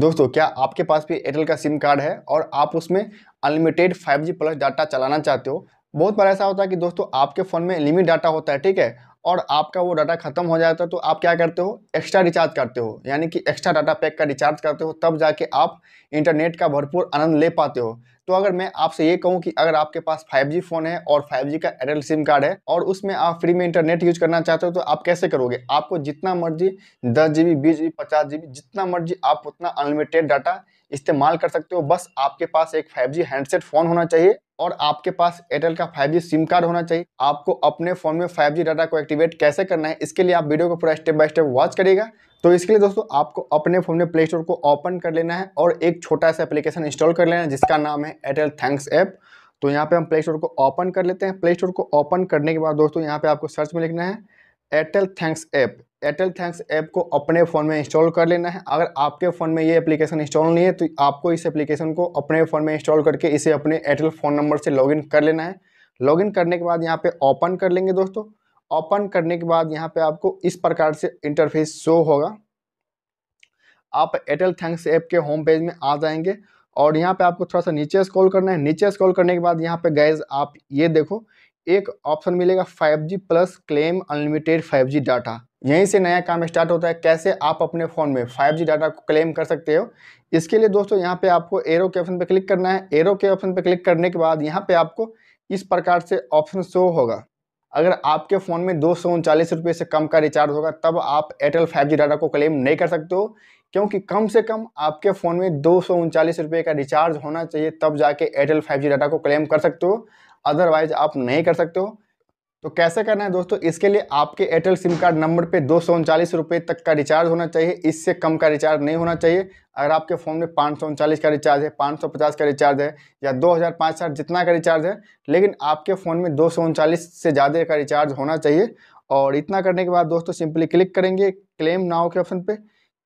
दोस्तों क्या आपके पास भी एयरटेल का सिम कार्ड है और आप उसमें अनलिमिटेड 5G प्लस डाटा चलाना चाहते हो बहुत बार ऐसा होता है कि दोस्तों आपके फ़ोन में लिमिट डाटा होता है ठीक है और आपका वो डाटा खत्म हो जाता है तो आप क्या करते हो एक्स्ट्रा रिचार्ज करते हो यानी कि एक्स्ट्रा डाटा पैक का रिचार्ज करते हो तब जाके आप इंटरनेट का भरपूर आनंद ले पाते हो तो अगर मैं आपसे ये कहूँ कि अगर आपके पास 5G फोन है और 5G का एयरटेल सिम कार्ड है और उसमें आप फ्री में इंटरनेट यूज करना चाहते हो तो आप कैसे करोगे आपको जितना मर्जी दस जी बी बीस जीबी पचास जी जितना मर्जी आप उतना अनलिमिटेड डाटा इस्तेमाल कर सकते हो बस आपके पास एक 5G हैंडसेट फ़ोन होना चाहिए और आपके पास एयरटेल का 5G सिम कार्ड होना चाहिए आपको अपने फ़ोन में 5G डाटा को एक्टिवेट कैसे करना है इसके लिए आप वीडियो को पूरा स्टेप बाय स्टेप वॉच करिएगा तो इसके लिए दोस्तों आपको अपने फ़ोन में प्ले स्टोर को ओपन कर लेना है और एक छोटा सा एप्लीकेशन इंस्टॉल कर लेना है जिसका नाम है एयरटेल थैंक्स ऐप तो यहाँ पे हम प्ले स्टोर को ओपन कर लेते हैं प्ले स्टोर को ओपन करने के बाद दोस्तों यहाँ पे आपको सर्च में लिखना है Airtel thanks app Airtel thanks app को अपने फ़ोन में इंस्टॉल कर लेना है अगर आपके फ़ोन में ये एप्लीकेशन इंस्टॉल नहीं है तो आपको इस एप्लीकेशन को अपने फ़ोन में इंस्टॉल करके इसे अपने एयरटेल फ़ोन नंबर से लॉगिन कर लेना है लॉगिन करने के बाद यहाँ पे ओपन कर लेंगे दोस्तों ओपन करने के बाद यहाँ पे आपको इस प्रकार से इंटरफेस शो होगा आप एयरटेल थैंक्स ऐप के होम पेज में आ जाएंगे और यहाँ पे आपको थोड़ा सा नीचे स्क्रॉल करना है नीचे स्क्रॉल करने के बाद यहाँ पे गैज आप ये देखो एक ऑप्शन मिलेगा 5G plus claim unlimited 5G data यहीं से नया काम स्टार्ट होता है कैसे आप अपने फ़ोन में 5G डाटा को क्लेम कर सकते हो इसके लिए दोस्तों यहाँ पे आपको एरो के ऑप्शन पे क्लिक करना है एरो के ऑप्शन पे क्लिक करने के बाद यहाँ पे आपको इस प्रकार से ऑप्शन शो होगा अगर आपके फ़ोन में दो सौ उनचालीस रुपये से कम का रिचार्ज होगा तब आप एयरटेल फाइव जी डाटा को क्लेम नहीं कर सकते हो क्योंकि कम से कम आपके फ़ोन में दो सौ उनचालीस रुपये का रिचार्ज होना चाहिए तब जाके एयरटेल फाइव जी डाटा को क्लेम कर सकते हो अदरवाइज आप नहीं कर सकते हो तो कैसे करना है दोस्तों इसके लिए आपके एयरटेल सिम कार्ड नंबर पे दो सौ उनचालीस रुपये तक का रिचार्ज होना चाहिए इससे कम का रिचार्ज नहीं होना चाहिए अगर आपके फ़ोन में पाँच सौ उनचालीस का रिचार्ज है पाँच सौ पचास का रिचार्ज है या दो हज़ार पाँच हज़ार जितना का रिचार्ज है लेकिन आपके फ़ोन में दो सौ उनचालीस से ज़्यादा का रिचार्ज होना चाहिए और इतना करने के बाद दोस्तों सिंपली क्लिक करेंगे क्लेम नाव के ऑप्शन पर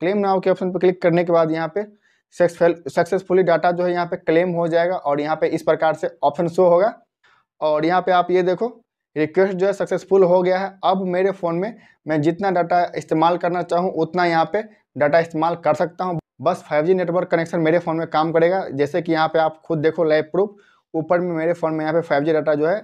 क्लेम नाव के ऑप्शन पर क्लिक करने के बाद यहाँ पर सक्सेसफुली डाटा जो है यहाँ पर क्लेम हो जाएगा और यहाँ पर इस प्रकार से ऑप्शन शो होगा और यहाँ पर आप ये देखो रिक्वेस्ट जो है सक्सेसफुल हो गया है अब मेरे फ़ोन में मैं जितना डाटा इस्तेमाल करना चाहूँ उतना यहाँ पे डाटा इस्तेमाल कर सकता हूँ बस 5G नेटवर्क कनेक्शन मेरे फ़ोन में काम करेगा जैसे कि यहाँ पे आप खुद देखो लाइव प्रूफ ऊपर में मेरे फ़ोन में यहाँ पे 5G डाटा जो है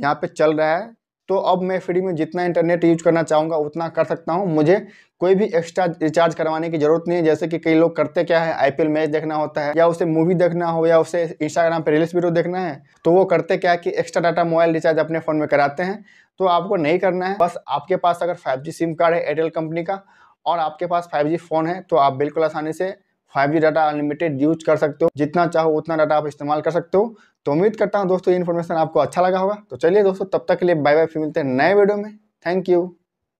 यहाँ पे चल रहा है तो अब मैं फ्री में जितना इंटरनेट यूज करना चाहूँगा उतना कर सकता हूँ मुझे कोई भी एक्स्ट्रा रिचार्ज करवाने की जरूरत नहीं है जैसे कि कई लोग करते क्या है आईपीएल मैच देखना होता है या उसे मूवी देखना हो या उसे इंस्टाग्राम पर रील्स वीडियो देखना है तो वो करते क्या है कि एक्स्ट्रा डाटा मोबाइल रिचार्ज अपने फ़ोन में कराते हैं तो आपको नहीं करना है बस आपके पास अगर फाइव सिम कार्ड है एयरटेल कंपनी का और आपके पास फाइव फ़ोन है तो आप बिल्कुल आसानी से five G data unlimited use कर सकते हो जितना चाहो उतना डाटा आप इस्तेमाल कर सकते हो तो उम्मीद करता हूँ दोस्तों ये इन्फॉर्मेशन आपको अच्छा लगा होगा तो चलिए दोस्तों तब तक के लिए बाय बाय फिर मिलते हैं नए वीडियो में थैंक यू